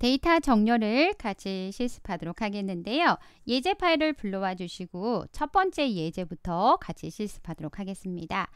데이터 정렬을 같이 실습하도록 하겠는데요. 예제 파일을 불러와 주시고 첫 번째 예제부터 같이 실습하도록 하겠습니다.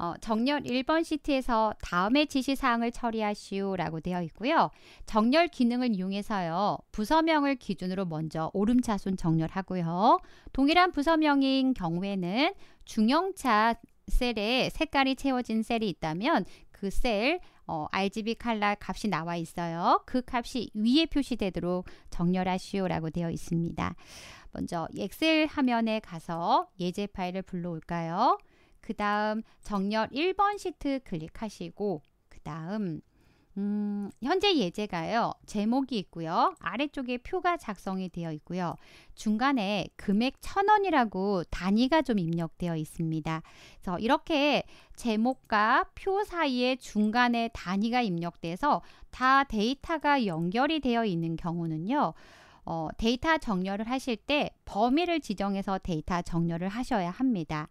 어, 정렬 1번 시트에서 다음의 지시사항을 처리하시오 라고 되어 있고요. 정렬 기능을 이용해서요. 부서명을 기준으로 먼저 오름차순 정렬하고요. 동일한 부서명인 경우에는 중형차 셀에 색깔이 채워진 셀이 있다면 그셀 어, RGB 칼라 값이 나와 있어요. 그 값이 위에 표시되도록 정렬하시오라고 되어 있습니다. 먼저 엑셀 화면에 가서 예제 파일을 불러올까요? 그 다음 정렬 1번 시트 클릭하시고 그 다음 음, 현재 예제가요. 제목이 있고요. 아래쪽에 표가 작성이 되어 있고요. 중간에 금액 1 0 0 0원이라고 단위가 좀 입력되어 있습니다. 그래서 이렇게 제목과 표 사이에 중간에 단위가 입력돼서 다 데이터가 연결이 되어 있는 경우는요. 어, 데이터 정렬을 하실 때 범위를 지정해서 데이터 정렬을 하셔야 합니다.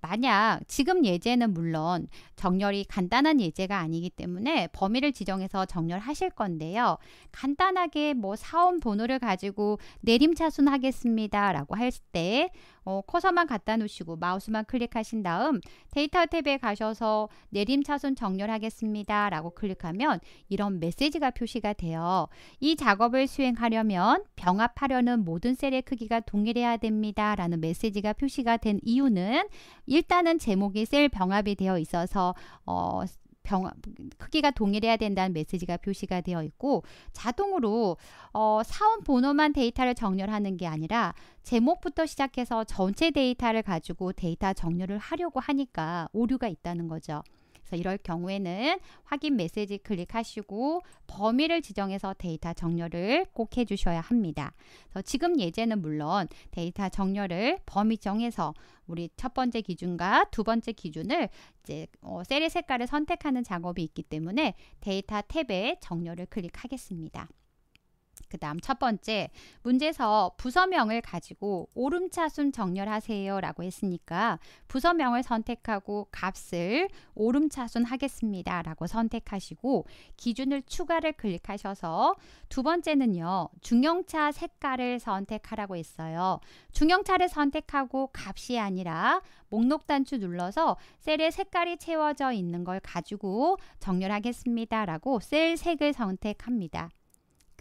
만약 지금 예제는 물론 정렬이 간단한 예제가 아니기 때문에 범위를 지정해서 정렬하실 건데요. 간단하게 뭐 사원 번호를 가지고 내림차순 하겠습니다. 라고 할때 어, 커서만 갖다 놓으시고 마우스만 클릭하신 다음 데이터 탭에 가셔서 내림차순 정렬하겠습니다. 라고 클릭하면 이런 메시지가 표시가 돼요. 이 작업을 수행하려면 병합하려는 모든 셀의 크기가 동일합니다. 동일해야 됩니다. 라는 메시지가 표시가 된 이유는 일단은 제목이 셀 병합이 되어 있어서 어, 병, 크기가 동일해야 된다는 메시지가 표시가 되어 있고 자동으로 어, 사원 번호만 데이터를 정렬하는 게 아니라 제목부터 시작해서 전체 데이터를 가지고 데이터 정렬을 하려고 하니까 오류가 있다는 거죠. 그래서 이럴 경우에는 확인 메시지 클릭하시고 범위를 지정해서 데이터 정렬을 꼭 해주셔야 합니다. 그래서 지금 예제는 물론 데이터 정렬을 범위 정해서 우리 첫 번째 기준과 두 번째 기준을 이제 어, 셀의 색깔을 선택하는 작업이 있기 때문에 데이터 탭에 정렬을 클릭하겠습니다. 그 다음 첫 번째, 문제에서 부서명을 가지고 오름차순 정렬하세요 라고 했으니까 부서명을 선택하고 값을 오름차순 하겠습니다 라고 선택하시고 기준을 추가를 클릭하셔서 두 번째는요, 중형차 색깔을 선택하라고 했어요. 중형차를 선택하고 값이 아니라 목록 단추 눌러서 셀의 색깔이 채워져 있는 걸 가지고 정렬하겠습니다 라고 셀 색을 선택합니다.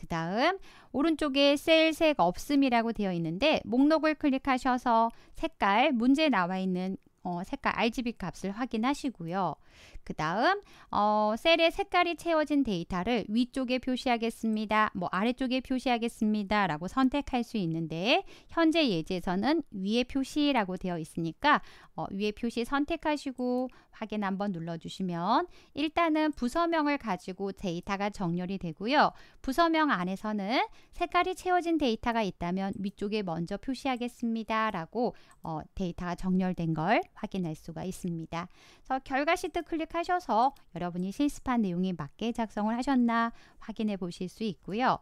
그 다음 오른쪽에 셀 색 없음이라고 되어 있는데 목록을 클릭하셔서 색깔 문제 나와 있는 어, 색깔 RGB 값을 확인하시고요. 그 다음 어, 셀의 색깔이 채워진 데이터를 위쪽에 표시하겠습니다. 뭐 아래쪽에 표시하겠습니다. 라고 선택할 수 있는데 현재 예제에서는 위에 표시라고 되어 있으니까 어, 위에 표시 선택하시고 확인 한번 눌러주시면 일단은 부서명을 가지고 데이터가 정렬이 되고요. 부서명 안에서는 색깔이 채워진 데이터가 있다면 위쪽에 먼저 표시하겠습니다. 라고 어, 데이터가 정렬된 걸 확인할 수가 있습니다. 그래서 결과 시트 클릭 선택하셔서 여러분이 실습한 내용에 맞게 작성을 하셨나 확인해 보실 수 있고요.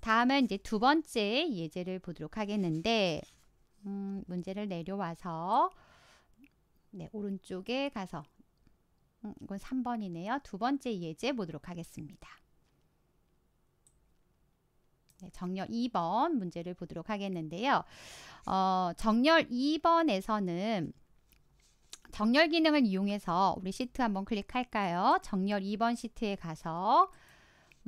다음은 이제 두 번째 예제를 보도록 하겠는데 음, 문제를 내려와서 네, 오른쪽에 가서 음, 이건 3번이네요. 두 번째 예제 보도록 하겠습니다. 네, 정렬 2번 문제를 보도록 하겠는데요. 어, 정렬 2번에서는 정렬 기능을 이용해서 우리 시트 한번 클릭할까요? 정렬 2번 시트에 가서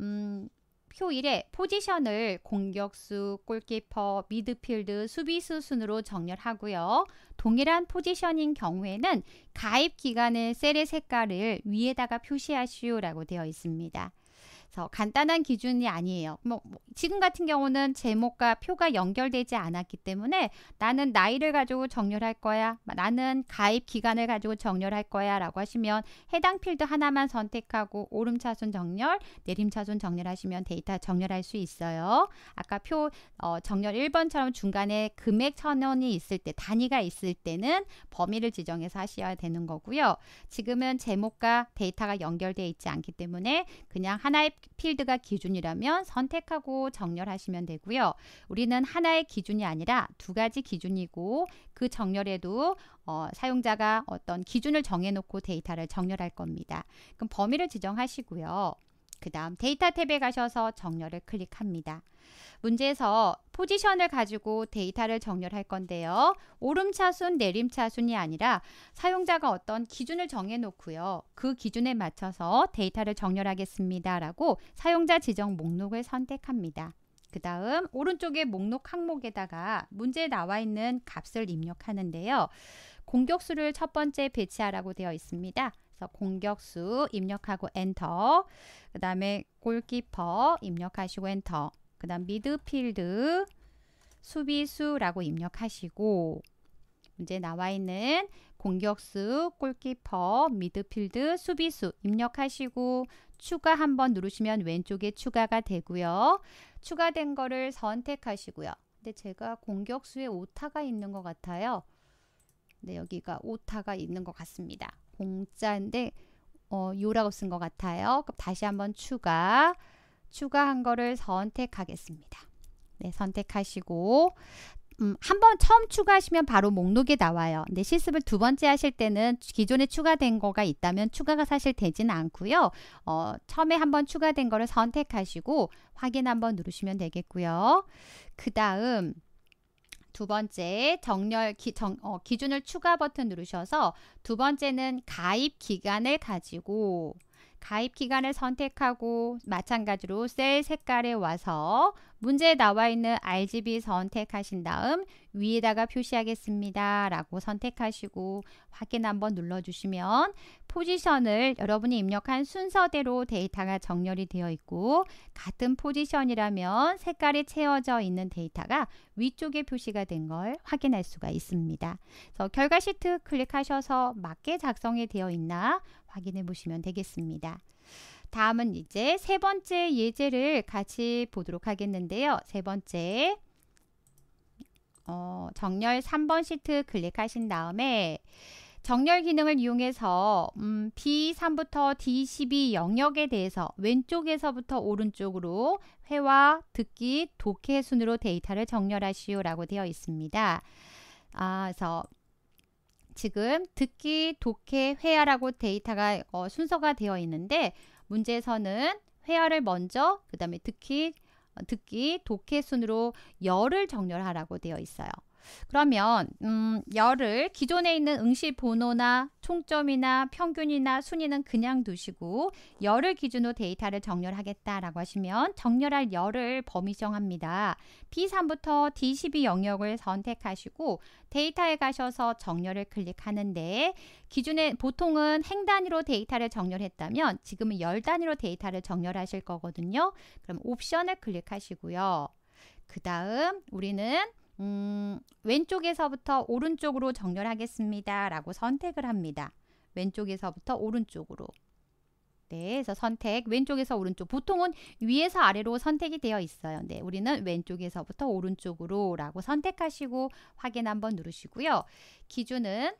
음, 표 1에 포지션을 공격수, 골키퍼, 미드필드, 수비수 순으로 정렬하고요. 동일한 포지션인 경우에는 가입 기간의 셀의 색깔을 위에다가 표시하시오라고 되어 있습니다. 그래서 간단한 기준이 아니에요. 뭐, 뭐 지금 같은 경우는 제목과 표가 연결되지 않았기 때문에 나는 나이를 가지고 정렬할 거야. 나는 가입 기간을 가지고 정렬할 거야라고 하시면 해당 필드 하나만 선택하고 오름차순 정렬, 내림차순 정렬하시면 데이터 정렬할 수 있어요. 아까 표 어, 정렬 1번처럼 중간에 금액 천원이 있을 때 단위가 있을 때는 범위를 지정해서 하셔야 되는 거고요. 지금은 제목과 데이터가 연결되어 있지 않기 때문에 그냥 하나의 필드가 기준이라면 선택하고 정렬하시면 되고요. 우리는 하나의 기준이 아니라 두 가지 기준이고 그 정렬에도 어, 사용자가 어떤 기준을 정해놓고 데이터를 정렬할 겁니다. 그럼 범위를 지정하시고요. 그 다음 데이터 탭에 가셔서 정렬을 클릭합니다. 문제에서 포지션을 가지고 데이터를 정렬할 건데요. 오름차순, 내림차순이 아니라 사용자가 어떤 기준을 정해놓고요. 그 기준에 맞춰서 데이터를 정렬하겠습니다. 라고 사용자 지정 목록을 선택합니다. 그 다음 오른쪽에 목록 항목에다가 문제에 나와 있는 값을 입력하는데요. 공격수를 첫 번째 배치하라고 되어 있습니다. 그래서 공격수 입력하고 엔터 그 다음에 골키퍼 입력하시고 엔터 그 다음 미드필드 수비수라고 입력하시고 이제 나와 있는 공격수, 골키퍼, 미드필드, 수비수 입력하시고 추가 한번 누르시면 왼쪽에 추가가 되고요. 추가된 거를 선택하시고요. 근데 제가 공격수에 오타가 있는 것 같아요. 네, 여기가 오타가 있는 것 같습니다. 공짜인데 어, 요라고 쓴 것 같아요. 그럼 다시 한번 추가 추가한 거를 선택하겠습니다. 네, 선택하시고 음, 한번 처음 추가하시면 바로 목록에 나와요. 근데 실습을 두 번째 하실 때는 기존에 추가된 거가 있다면 추가가 사실 되지 않고요. 어, 처음에 한번 추가된 거를 선택하시고 확인 한번 누르시면 되겠고요. 그 다음 두 번째 정렬 기, 정, 어, 기준을 추가 버튼 누르셔서 두 번째는 가입 기간을 가지고 가입 기간을 선택하고 마찬가지로 셀 색깔에 와서 문제에 나와 있는 RGB 선택하신 다음 위에다가 표시하겠습니다. 라고 선택하시고 확인 한번 눌러주시면 포지션을 여러분이 입력한 순서대로 데이터가 정렬이 되어 있고 같은 포지션이라면 색깔이 채워져 있는 데이터가 위쪽에 표시가 된 걸 확인할 수가 있습니다. 그래서 결과 시트 클릭하셔서 맞게 작성이 되어 있나 확인해 보시면 되겠습니다. 다음은 이제 세 번째 예제를 같이 보도록 하겠는데요. 세 번째 어, 정렬 3번 시트 클릭하신 다음에 정렬 기능을 이용해서 음, B3부터 D12 영역에 대해서 왼쪽에서부터 오른쪽으로 회화, 듣기, 독해 순으로 데이터를 정렬하시오 라고 되어 있습니다. 아, 그래서 지금 듣기, 독해, 회화라고 데이터가 어, 순서가 되어 있는데 문제에서는 회화를 먼저, 그 다음에 듣기, 어, 듣기, 독해 순으로 열을 정렬하라고 되어 있어요. 그러면 음, 열을 기존에 있는 응시 번호나 총점이나 평균이나 순위는 그냥 두시고 열을 기준으로 데이터를 정렬하겠다라고 하시면 정렬할 열을 범위 정합니다. B3부터 D12 영역을 선택하시고 데이터에 가셔서 정렬을 클릭하는데 기준에 보통은 행 단위로 데이터를 정렬했다면 지금은 열 단위로 데이터를 정렬하실 거거든요. 그럼 옵션을 클릭하시고요. 그 다음 우리는 음, 왼쪽에서부터 오른쪽으로 정렬하겠습니다. 라고 선택을 합니다. 왼쪽에서부터 오른쪽으로. 네, 그래서 선택, 왼쪽에서 오른쪽. 보통은 위에서 아래로 선택이 되어 있어요. 네, 우리는 왼쪽에서부터 오른쪽으로 라고 선택하시고 확인 한번 누르시고요. 기준은,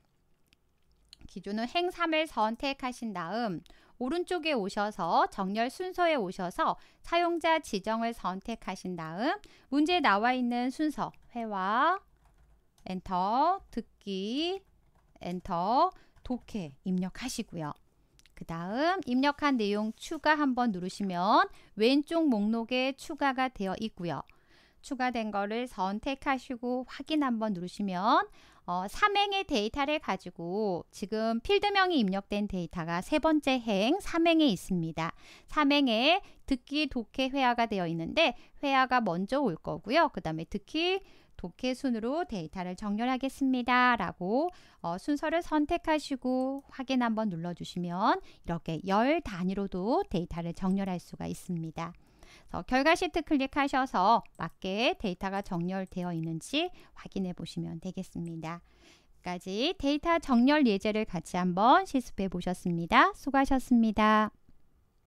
기준은 행삼을 선택하신 다음 오른쪽에 오셔서 정렬 순서에 오셔서 사용자 지정을 선택하신 다음 문제에 나와 있는 순서 해와 엔터 듣기 엔터 독해 입력하시고요. 그 다음 입력한 내용 추가 한번 누르시면 왼쪽 목록에 추가가 되어 있고요. 추가된 거를 선택하시고 확인 한번 누르시면 어, 삼행의 데이터를 가지고 지금 필드명이 입력된 데이터가 세 번째 행 삼행에 있습니다. 삼행에 듣기, 독해, 회화가 되어 있는데 회화가 먼저 올 거고요. 그 다음에 듣기, 독해 순으로 데이터를 정렬하겠습니다. 라고 어, 순서를 선택하시고 확인 한번 눌러주시면 이렇게 열 단위로도 데이터를 정렬할 수가 있습니다. 결과 시트 클릭하셔서 맞게 데이터가 정렬되어 있는지 확인해 보시면 되겠습니다. 까지 데이터 정렬 예제를 같이 한번 실습해 보셨습니다. 수고하셨습니다.